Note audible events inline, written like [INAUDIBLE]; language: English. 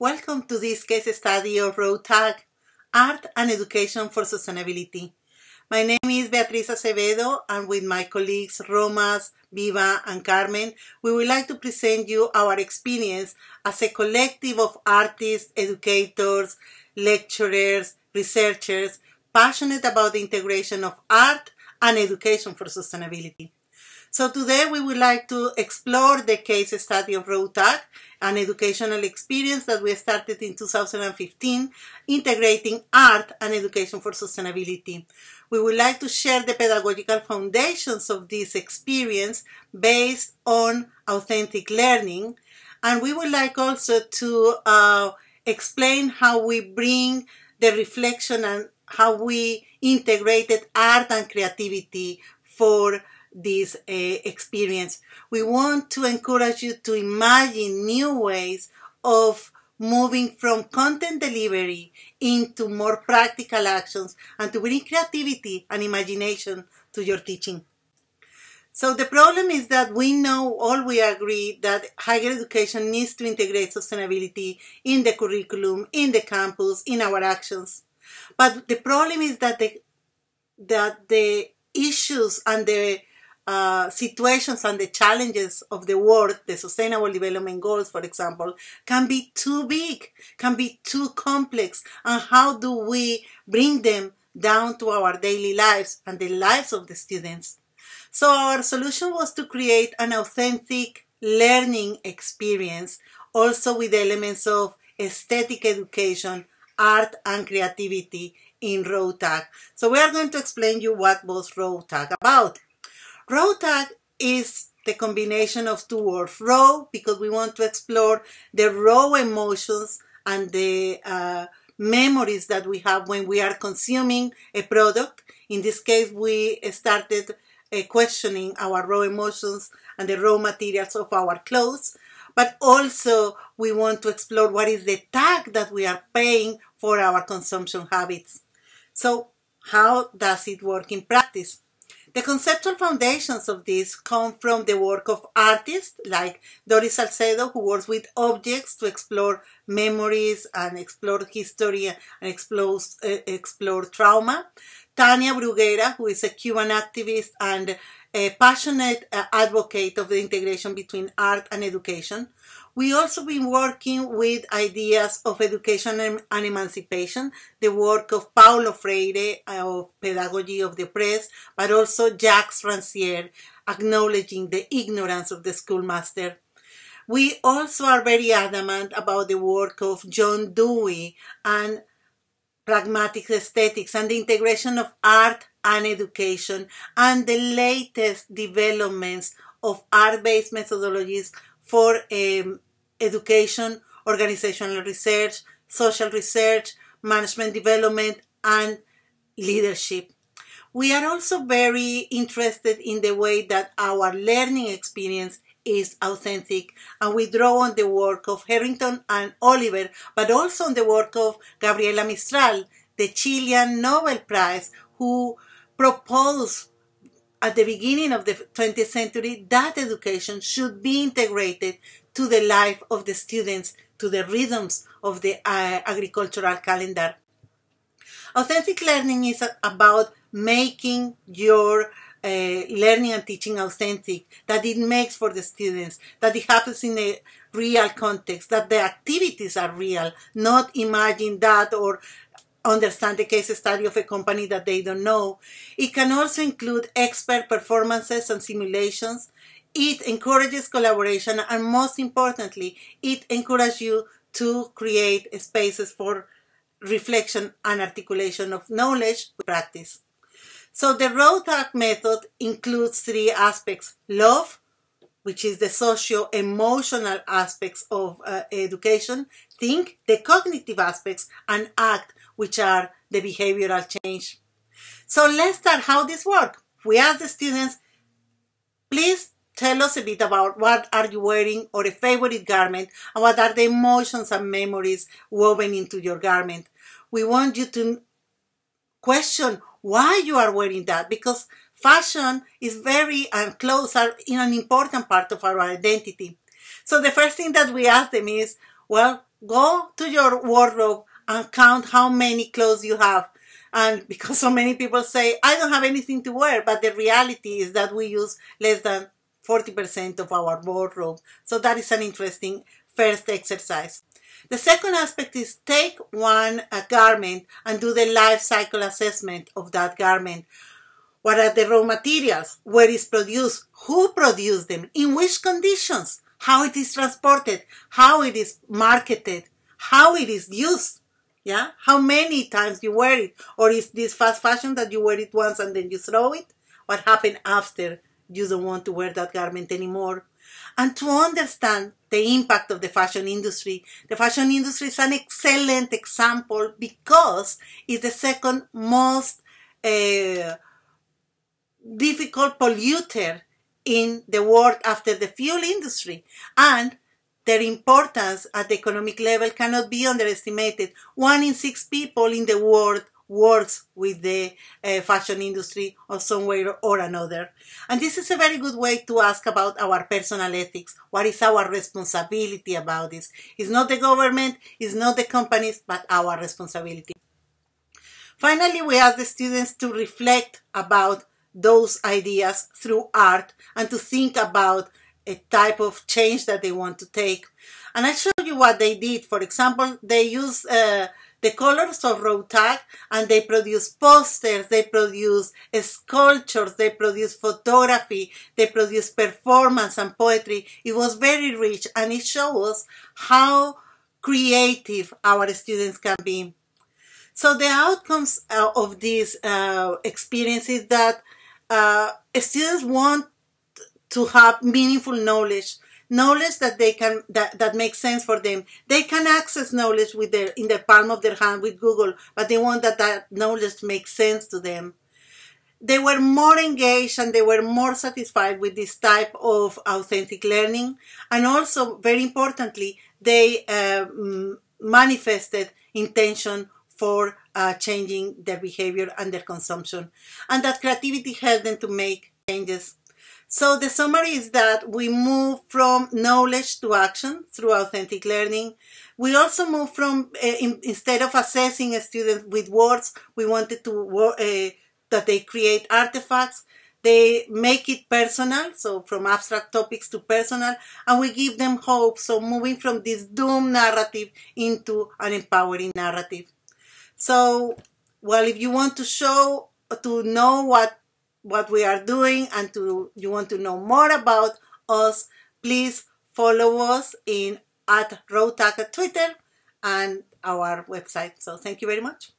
Welcome to this case study of Road Art and Education for Sustainability. My name is Beatriz Acevedo and with my colleagues Romas, Viva and Carmen, we would like to present you our experience as a collective of artists, educators, lecturers, researchers passionate about the integration of art and education for sustainability. So today we would like to explore the case study of ROTAC, an educational experience that we started in 2015, integrating art and education for sustainability. We would like to share the pedagogical foundations of this experience based on authentic learning. And we would like also to uh, explain how we bring the reflection and how we integrated art and creativity for this uh, experience. We want to encourage you to imagine new ways of moving from content delivery into more practical actions and to bring creativity and imagination to your teaching. So the problem is that we know all we agree that higher education needs to integrate sustainability in the curriculum, in the campus, in our actions. But the problem is that the that the issues and the uh, situations and the challenges of the world, the sustainable development goals, for example, can be too big, can be too complex. And how do we bring them down to our daily lives and the lives of the students? So our solution was to create an authentic learning experience, also with elements of aesthetic education, art and creativity in ROTAC. So we are going to explain you what was ROTAC about. Row tag is the combination of two words, row, because we want to explore the raw emotions and the uh, memories that we have when we are consuming a product. In this case, we started uh, questioning our raw emotions and the raw materials of our clothes. But also, we want to explore what is the tag that we are paying for our consumption habits. So, how does it work in practice? The conceptual foundations of this come from the work of artists like Doris Salcedo, who works with objects to explore memories and explore history and explore, uh, explore trauma. Tania Bruguera, who is a Cuban activist and a passionate uh, advocate of the integration between art and education. We also been working with ideas of education and, emancipation, the work of Paulo Freire of Pedagogy of the Press, but also Jacques Rancière, acknowledging the ignorance of the schoolmaster. We also are very adamant about the work of John Dewey and pragmatic aesthetics and the integration of art and education and the latest developments of art-based methodologies for um, education, organizational research, social research, management development, and leadership. We are also very interested in the way that our learning experience is authentic, and we draw on the work of Harrington and Oliver, but also on the work of Gabriela Mistral, the Chilean Nobel Prize, who proposed at the beginning of the 20th century, that education should be integrated to the life of the students, to the rhythms of the uh, agricultural calendar. Authentic learning is about making your uh, learning and teaching authentic, that it makes for the students, that it happens in a real context, that the activities are real, not imagine that or understand the case study of a company that they don't know. It can also include expert performances and simulations. It encourages collaboration, and most importantly, it encourages you to create spaces for reflection and articulation of knowledge with practice. So the Rotak method includes three aspects, love, which is the socio-emotional aspects of uh, education, think, the cognitive aspects, and act, which are the behavioral change. So let's start how this works. We ask the students, please tell us a bit about what are you wearing or a favorite garment and what are the emotions and memories woven into your garment. We want you to question why you are wearing that because fashion is very and clothes are in an important part of our identity. So the first thing that we ask them is, well, go to your wardrobe and uh, count how many clothes you have. And because [LAUGHS] so many people say, I don't have anything to wear, but the reality is that we use less than 40% of our wardrobe. So that is an interesting first exercise. The second aspect is take one garment and do the life cycle assessment of that garment. What are the raw materials? Where is produced? Who produced them? In which conditions? How it is transported? How it is marketed? How it is used? Yeah? How many times you wear it? Or is this fast fashion that you wear it once and then you throw it? What happened after you don't want to wear that garment anymore? And to understand the impact of the fashion industry, the fashion industry is an excellent example because it's the second most uh, difficult polluter in the world after the fuel industry. And their importance at the economic level cannot be underestimated. One in six people in the world works with the uh, fashion industry or somewhere or another. And this is a very good way to ask about our personal ethics. What is our responsibility about this? It's not the government, it's not the companies, but our responsibility. Finally, we ask the students to reflect about those ideas through art and to think about a type of change that they want to take. And I show you what they did. For example, they use uh, the colors of Rotag, tag and they produce posters, they produce sculptures, they produce photography, they produce performance and poetry. It was very rich and it shows how creative our students can be. So the outcomes uh, of this uh, experience is that uh, students want to have meaningful knowledge knowledge that they can that, that makes sense for them they can access knowledge with their in the palm of their hand with google but they want that that knowledge makes sense to them they were more engaged and they were more satisfied with this type of authentic learning and also very importantly they um, manifested intention for uh, changing their behavior and their consumption and that creativity helped them to make changes so the summary is that we move from knowledge to action through authentic learning. We also move from, uh, in, instead of assessing a student with words, we wanted to uh, that they create artifacts. They make it personal, so from abstract topics to personal, and we give them hope. So moving from this doom narrative into an empowering narrative. So, well, if you want to show, to know what what we are doing and to you want to know more about us, please follow us in at Road Twitter and our website. So thank you very much.